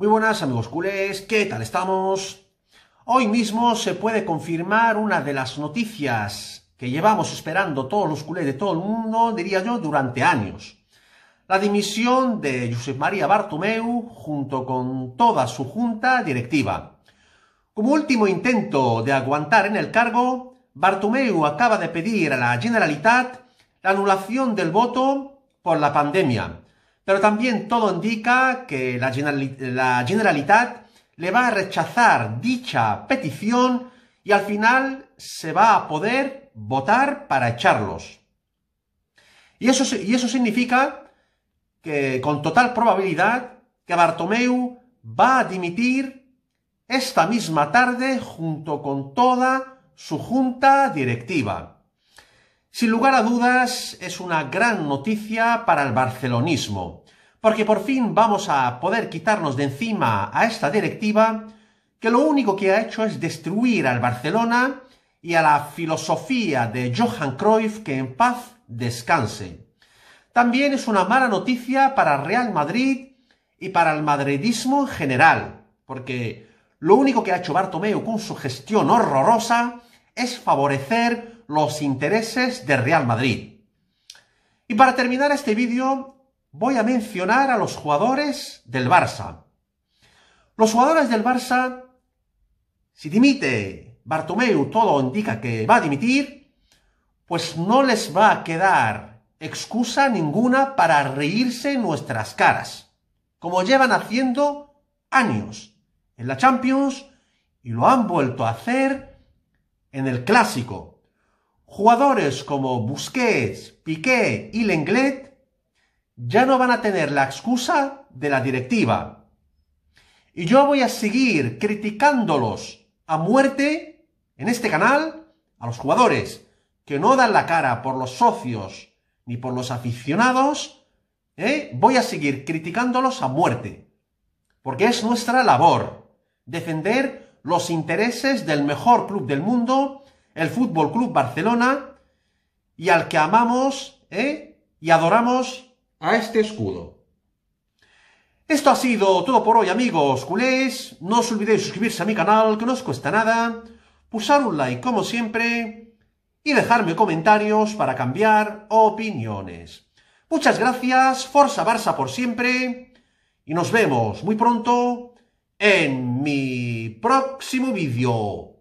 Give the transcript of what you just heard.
Muy buenas amigos culés, ¿qué tal estamos? Hoy mismo se puede confirmar una de las noticias que llevamos esperando todos los culés de todo el mundo, diría yo, durante años. La dimisión de Josep María Bartomeu junto con toda su junta directiva. Como último intento de aguantar en el cargo, Bartomeu acaba de pedir a la Generalitat la anulación del voto por la pandemia, pero también todo indica que la, Generalitat le va a rechazar dicha petición y al final se va a poder votar para echarlos. Y eso, y eso significa que con total probabilidad que Bartomeu va a dimitir esta misma tarde junto con toda su junta directiva. Sin lugar a dudas, es una gran noticia para el barcelonismo, porque por fin vamos a poder quitarnos de encima a esta directiva que lo único que ha hecho es destruir al Barcelona y a la filosofía de Johan Cruyff que en paz descanse. También es una mala noticia para Real Madrid y para el madridismo en general, porque lo único que ha hecho Bartomeu con su gestión horrorosa es favorecer los intereses de Real Madrid. Y para terminar este vídeo voy a mencionar a los jugadores del Barça. Los jugadores del Barça, si dimite Bartomeu, todo indica que va a dimitir, pues no les va a quedar excusa ninguna para reírse nuestras caras, como llevan haciendo años en la Champions y lo han vuelto a hacer en el Clásico. Jugadores como Busquets, Piqué y Lenglet ya no van a tener la excusa de la directiva. Y yo voy a seguir criticándolos a muerte en este canal a los jugadores que no dan la cara por los socios ni por los aficionados. ¿eh? Voy a seguir criticándolos a muerte. Porque es nuestra labor defender los intereses del mejor club del mundo el Fútbol Club Barcelona y al que amamos ¿eh? y adoramos a este escudo. Esto ha sido todo por hoy, amigos culés. No os olvidéis suscribirse a mi canal, que no os cuesta nada, pulsar un like como siempre y dejarme comentarios para cambiar opiniones. Muchas gracias, Forza Barça por siempre y nos vemos muy pronto en mi próximo vídeo.